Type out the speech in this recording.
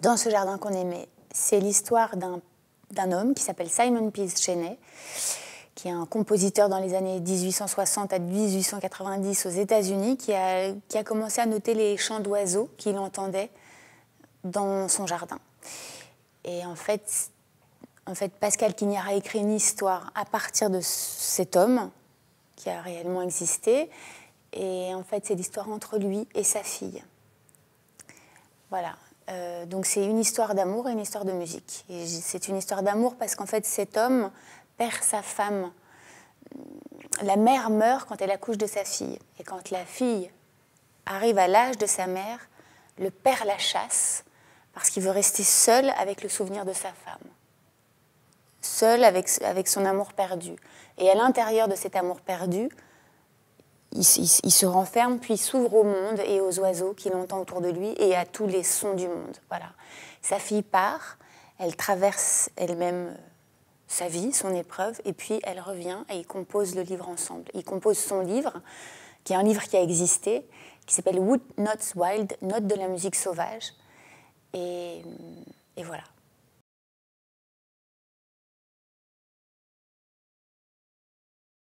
dans ce jardin qu'on aimait. C'est l'histoire d'un homme qui s'appelle Simon Pease Cheney, qui est un compositeur dans les années 1860 à 1890 aux États-Unis, qui a, a commencé à noter les chants d'oiseaux qu'il entendait dans son jardin. Et en fait, en fait Pascal Quignard a écrit une histoire à partir de cet homme qui a réellement existé. Et en fait, c'est l'histoire entre lui et sa fille. Voilà, euh, donc c'est une histoire d'amour et une histoire de musique. c'est une histoire d'amour parce qu'en fait cet homme perd sa femme. La mère meurt quand elle accouche de sa fille. Et quand la fille arrive à l'âge de sa mère, le père la chasse parce qu'il veut rester seul avec le souvenir de sa femme. Seul avec son amour perdu. Et à l'intérieur de cet amour perdu, il, se renferme puis s'ouvre au monde et aux oiseaux qui l'entendent autour de lui et à tous les sons du monde. Voilà. Sa fille part, elle traverse elle-même euh, sa vie, son épreuve, et puis elle revient et ils composent le livre ensemble. Ils composent son livre, qui est un livre qui a existé, qui s'appelle Wood Notes Wild, Notes de la musique sauvage. et voilà.